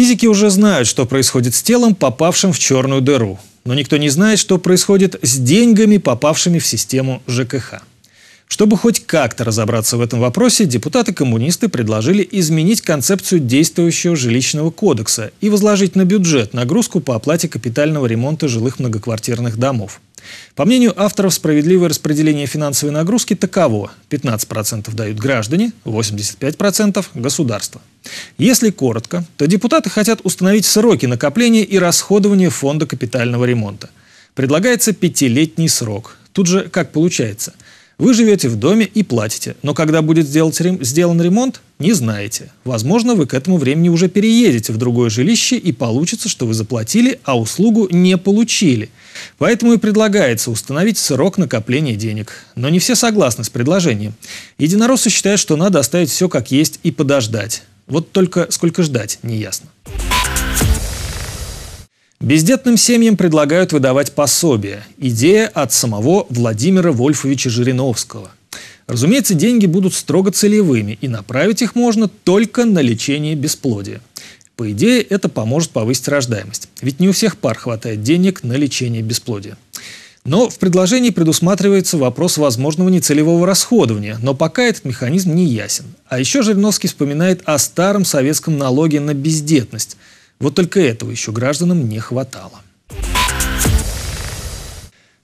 Физики уже знают, что происходит с телом, попавшим в черную дыру. Но никто не знает, что происходит с деньгами, попавшими в систему ЖКХ. Чтобы хоть как-то разобраться в этом вопросе, депутаты-коммунисты предложили изменить концепцию действующего жилищного кодекса и возложить на бюджет нагрузку по оплате капитального ремонта жилых многоквартирных домов. По мнению авторов, справедливое распределение финансовой нагрузки таково. 15% дают граждане, 85% – государство. Если коротко, то депутаты хотят установить сроки накопления и расходования фонда капитального ремонта. Предлагается пятилетний срок. Тут же как получается – вы живете в доме и платите, но когда будет сделан ремонт, не знаете. Возможно, вы к этому времени уже переедете в другое жилище и получится, что вы заплатили, а услугу не получили. Поэтому и предлагается установить срок накопления денег. Но не все согласны с предложением. Единороссы считают, что надо оставить все как есть и подождать. Вот только сколько ждать, неясно. Бездетным семьям предлагают выдавать пособие. Идея от самого Владимира Вольфовича Жириновского. Разумеется, деньги будут строго целевыми, и направить их можно только на лечение бесплодия. По идее, это поможет повысить рождаемость. Ведь не у всех пар хватает денег на лечение бесплодия. Но в предложении предусматривается вопрос возможного нецелевого расходования, но пока этот механизм не ясен. А еще Жириновский вспоминает о старом советском налоге на бездетность – вот только этого еще гражданам не хватало.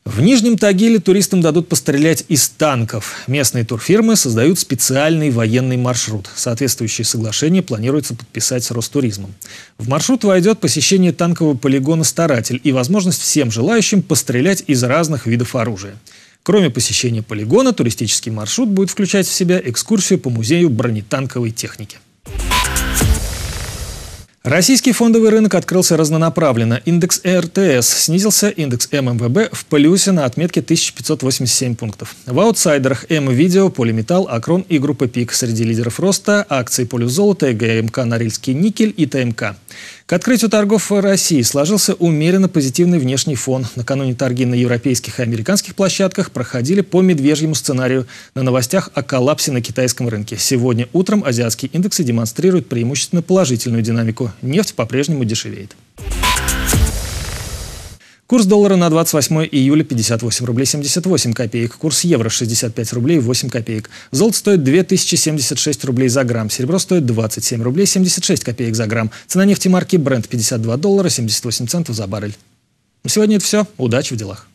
В Нижнем Тагиле туристам дадут пострелять из танков. Местные турфирмы создают специальный военный маршрут. Соответствующие соглашения планируется подписать с Ростуризмом. В маршрут войдет посещение танкового полигона «Старатель» и возможность всем желающим пострелять из разных видов оружия. Кроме посещения полигона, туристический маршрут будет включать в себя экскурсию по музею бронетанковой техники. Российский фондовый рынок открылся разнонаправленно. Индекс РТС снизился, индекс ММВБ в плюсе на отметке 1587 пунктов. В аутсайдерах М-Видео, Полиметалл, Акрон и Группа Пик. Среди лидеров роста акции Полюзолота, ГМК Норильский никель и ТМК. К открытию торгов в России сложился умеренно позитивный внешний фон. Накануне торги на европейских и американских площадках проходили по медвежьему сценарию на новостях о коллапсе на китайском рынке. Сегодня утром азиатские индексы демонстрируют преимущественно положительную динамику. Нефть по-прежнему дешевеет. Курс доллара на 28 июля 58 рублей 78 копеек. Курс евро 65 рублей 8 копеек. Золото стоит 2076 рублей за грамм. Серебро стоит 27 рублей 76 копеек за грамм. Цена нефти марки Brent 52 доллара 78 центов за баррель. На сегодня это все. Удачи в делах.